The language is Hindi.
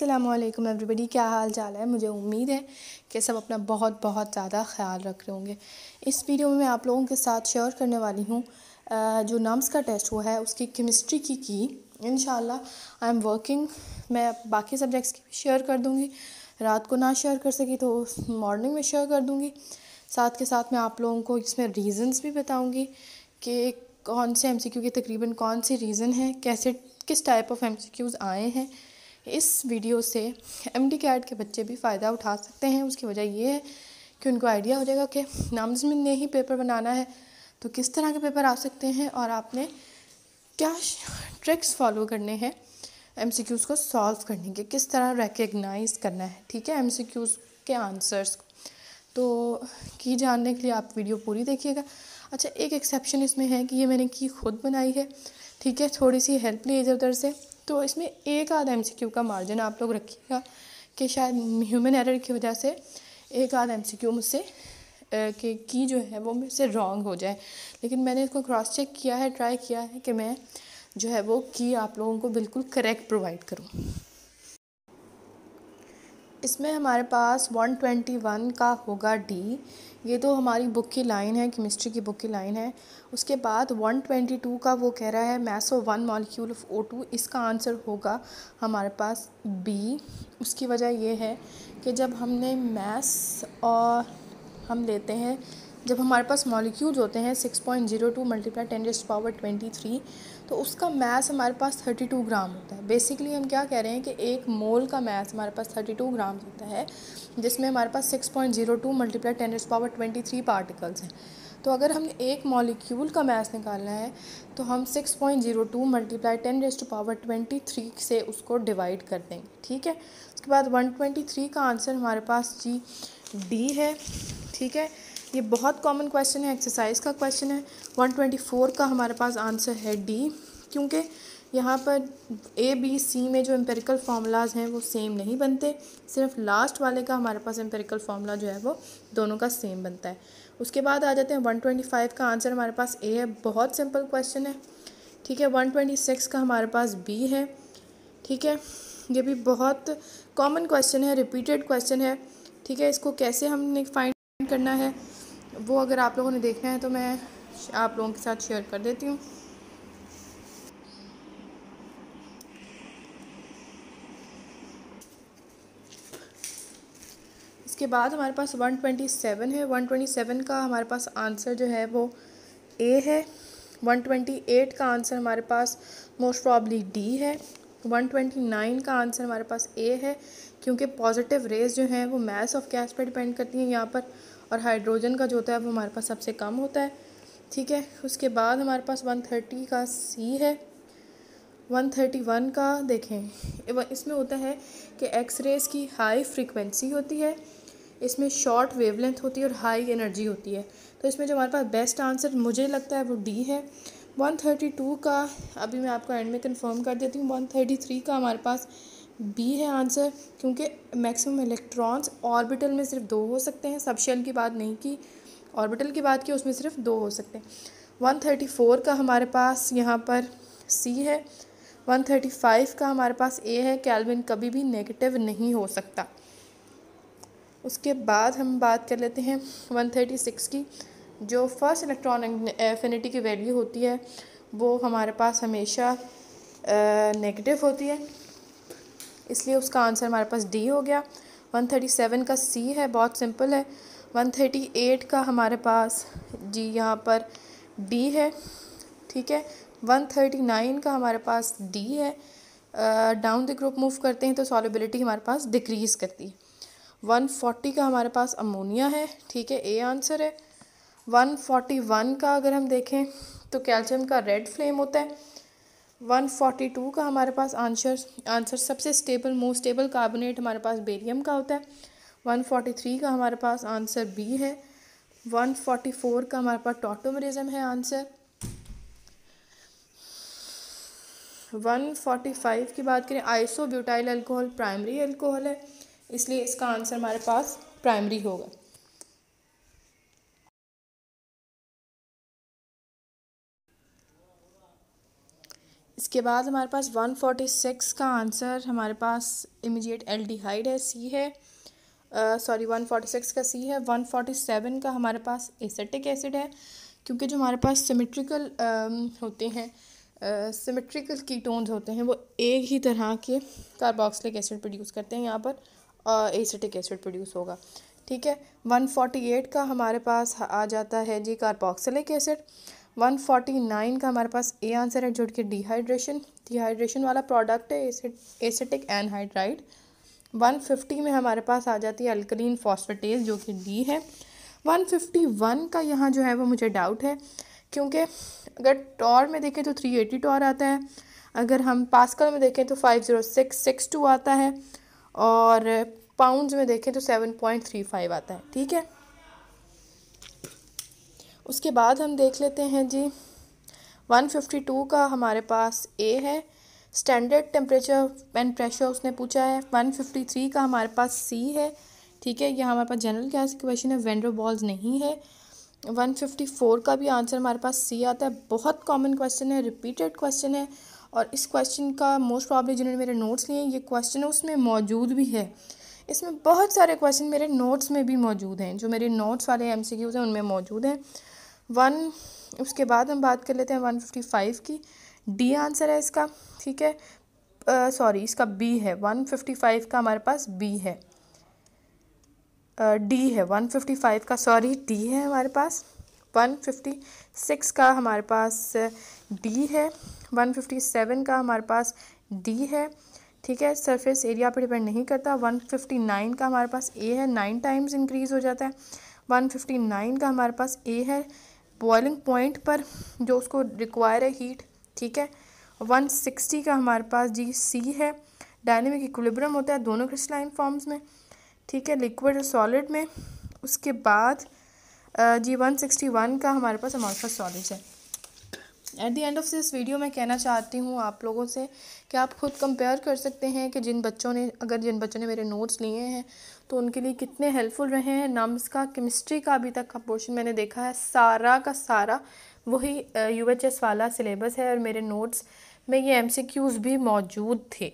अस्सलाम वालेकुम एवरीबडी क्या हाल चाल है मुझे उम्मीद है कि सब अपना बहुत बहुत ज़्यादा ख्याल रख रहे होंगे इस वीडियो में मैं आप लोगों के साथ शेयर करने वाली हूँ जो नम्स का टेस्ट हुआ है उसकी केमिस्ट्री की की इन आई एम वर्किंग मैं बाकी सब्जेक्ट्स की शेयर कर दूँगी रात को ना शेयर कर सकी तो मॉर्निंग में शेयर कर दूँगी साथ के साथ मैं आप लोगों को इसमें रीज़न्स भी बताऊँगी कि कौन से क्यू के तकरीबन कौन से रीज़न हैं कैसे किस टाइप ऑफ क्यूज़ आए हैं इस वीडियो से एम डी कैड के बच्चे भी फ़ायदा उठा सकते हैं उसकी वजह ये है कि उनको आइडिया हो जाएगा कि नामजमिन ने ही पेपर बनाना है तो किस तरह के पेपर आ सकते हैं और आपने क्या ट्रिक्स फॉलो करने हैं एम सी क्यूज़ को सॉल्व करने के किस तरह रिकगनाइज करना है ठीक है एम सी क्यूज़ के आंसर्स तो की जानने के लिए आप वीडियो पूरी देखिएगा अच्छा एक एक्सेप्शन इसमें है कि ये मैंने की खुद बनाई है ठीक है थोड़ी सी हेल्प ली इधर उधर से तो इसमें एक आध एम का मार्जिन आप लोग रखिएगा कि शायद ह्यूमन एरर की वजह से एक आध एम मुझसे कि की जो है वो मेरे से रॉन्ग हो जाए लेकिन मैंने इसको क्रॉस चेक किया है ट्राई किया है कि मैं जो है वो की आप लोगों को बिल्कुल करेक्ट प्रोवाइड करूँ इसमें हमारे पास 121 का होगा डी ये तो हमारी बुक की लाइन है केमिस्ट्री की बुक की लाइन है उसके बाद 122 का वो कह रहा है of one molecule of O two इसका आंसर होगा हमारे पास बी उसकी वजह ये है कि जब हमने मैस और हम लेते हैं जब हमारे पास मॉलिक्यूल्स होते हैं six point zero two multiply ten raised power twenty three तो उसका मैस हमारे पास थर्टी टू ग्राम होता है बेसिकली हम क्या कह रहे हैं कि एक मोल का मैस हमारे पास थर्टी टू ग्राम होता है जिसमें हमारे पास six point zero two multiply ten raised power twenty three particles हैं तो अगर हम एक मॉलिक्यूल का मैस निकालना है तो हम six point zero two multiply ten raised power twenty three से उसको डिवाइड कर देंगे ठीक है उसके बाद वन ट्वेंटी थ्री का आंसर हमारे पास जी डी है ठीक है ये बहुत कॉमन क्वेश्चन है एक्सरसाइज का क्वेश्चन है 124 का हमारे पास आंसर है डी क्योंकि यहाँ पर ए बी सी में जो एम्पेरिकल फार्मूलाज हैं वो सेम नहीं बनते सिर्फ लास्ट वाले का हमारे पास एम्पेरिकल फार्मूला जो है वो दोनों का सेम बनता है उसके बाद आ जाते हैं 125 का आंसर हमारे पास ए है बहुत सिंपल क्वेश्चन है ठीक है 126 का हमारे पास बी है ठीक है ये भी बहुत कॉमन क्वेश्चन है रिपीटेड क्वेश्चन है ठीक है इसको कैसे हमने फाइंड करना है वो अगर आप लोगों ने देखना है तो मैं आप लोगों के साथ शेयर कर देती हूँ इसके बाद हमारे पास 127 है 127 का हमारे पास आंसर जो है वो ए है 128 का आंसर हमारे पास मोस्ट प्रॉब्ली डी है 129 का आंसर हमारे पास ए है क्योंकि पॉजिटिव रेज जो हैं वो मैस ऑफ गैस पर डिपेंड करती हैं यहाँ पर और हाइड्रोजन का जो होता है वो हमारे पास सबसे कम होता है ठीक है उसके बाद हमारे पास वन थर्टी का सी है वन थर्टी वन का देखें इसमें होता है कि एक्स रेज की हाई फ्रिक्वेंसी होती है इसमें शॉर्ट वेवलेंथ होती है और हाई एनर्जी होती है तो इसमें जो हमारे पास बेस्ट आंसर मुझे लगता है वो डी है 132 का अभी मैं आपको एंड में कंफर्म कर देती हूँ 133 का हमारे पास बी है आंसर क्योंकि मैक्सिमम इलेक्ट्रॉन्स ऑर्बिटल में सिर्फ दो हो सकते हैं सबशेल की बात नहीं की ऑर्बिटल की बात की उसमें सिर्फ दो हो सकते हैं वन थर्टी फोर का हमारे पास यहाँ पर सी है वन थर्टी फाइव का हमारे पास ए है कैलविन कभी भी नेगेटिव नहीं हो सकता उसके बाद हम बात कर लेते हैं वन थर्टी सिक्स की जो फर्स्ट इलेक्ट्रॉन एफिनिटी की वैल्यू होती है वो हमारे पास हमेशा नेगेटिव होती है इसलिए उसका आंसर हमारे पास डी हो गया 137 का सी है बहुत सिंपल है 138 का हमारे पास जी यहाँ पर डी है ठीक है 139 का हमारे पास डी है डाउन द ग्रुप मूव करते हैं तो सॉलिबिलिटी हमारे पास डिक्रीज़ करती है 140 का हमारे पास अमोनिया है ठीक है ए आंसर है 141 का अगर हम देखें तो कैल्शियम का रेड फ्लेम होता है वन फोर्टी टू का हमारे पास आंसर आंसर सबसे स्टेबल मोस्ट स्टेबल कार्बोनेट हमारे पास बेरियम का होता है वन फोर्टी थ्री का हमारे पास आंसर बी है वन फोर्टी फोर का हमारे पास टोटोमरिज्म है आंसर वन फोर्टी फाइव की बात करें iso butyl alcohol primary alcohol है इसलिए इसका आंसर हमारे पास प्राइमरी होगा इसके बाद हमारे पास 146 का आंसर हमारे पास इमीडिएट एल्डिहाइड है सी है सॉरी uh, 146 का सी है 147 का हमारे पास एसेटिक एसिड है क्योंकि जो हमारे पास सिमेट्रिकल uh, होते हैं सिमेट्रिकल uh, कीटोन्स होते हैं वो एक ही तरह के कार्बोक्सिलिक एसिड प्रोड्यूस करते हैं यहाँ पर एसिटिक एसिड प्रोड्यूस होगा ठीक है 148 का हमारे पास आ जाता है जी कार्बोक्सिलिक एसिड 149 का हमारे पास ए आंसर है जो कि डिहाइड्रेशन डिहाइड्रेशन वाला प्रोडक्ट है एसिटिक एनहाइड्राइड 150 में हमारे पास आ जाती है अल्कलीन फॉस्फेटेज जो कि डी है 151 का यहाँ जो है वो मुझे डाउट है क्योंकि अगर टॉर में देखें तो 380 टॉर आता है अगर हम पास्कल में देखें तो 50662 आता है और पाउंड्स में देखें तो 7.35 आता है ठीक है उसके बाद हम देख लेते हैं जी 152 का हमारे पास ए है स्टैंडर्ड टेम्परेचर एंड प्रेशर उसने पूछा है 153 का हमारे पास सी है ठीक है यह हमारे पास जनरल गैस क्वेश्चन है वेंडर बॉल्स नहीं है 154 का भी आंसर हमारे पास सी आता है बहुत कॉमन क्वेश्चन है रिपीटेड क्वेश्चन है और इस क्वेश्चन का मोस्ट प्रॉब्लम जिन्होंने मेरे नोट्स लिए ये क्वेश्चन उसमें मौजूद भी है इसमें बहुत सारे क्वेश्चन मेरे नोट्स में भी मौजूद हैं जो मेरे नोट्स वाले एम सी क्यूज़ हैं उनमें मौजूद हैं वन उसके बाद हम बात कर लेते हैं वन फिफ्टी फाइव की डी आंसर है इसका ठीक है सॉरी इसका बी है वन फिफ्टी फाइव का हमारे पास बी है डी है वन फिफ्टी फाइव का सॉरी डी है हमारे पास वन फिफ्टी सिक्स का हमारे पास डी है वन फिफ्टी सेवन का हमारे पास डी है ठीक है सरफेस एरिया पर डिपेंड नहीं करता वन फिफ्टी नाइन का हमारे पास ए है नाइन टाइम्स इंक्रीज़ हो जाता है वन फिफ्टी नाइन का हमारे पास ए है बॉइलिंग पॉइंट पर जो उसको रिक्वायर है हीट ठीक है 160 का हमारे पास जी सी है डायनेमिक इक्विलिब्रियम होता है दोनों क्रिस्टलाइन फॉर्म्स में ठीक है लिक्विड और सॉलिड में उसके बाद जी 161 का हमारे पास अमाउंट ऑफ सॉलिड्स है at the end of this video मैं कहना चाहती हूँ आप लोगों से कि आप खुद कंपेयर कर सकते हैं कि जिन बच्चों ने अगर जिन बच्चों ने मेरे नोट्स लिए हैं तो उनके लिए कितने हेल्पफुल रहे हैं नम्स का केमिस्ट्री का अभी तक का पोर्शन मैंने देखा है सारा का सारा वही यू एच एस वाला सिलेबस है और मेरे नोट्स में ये एम सी क्यूज़ भी मौजूद थे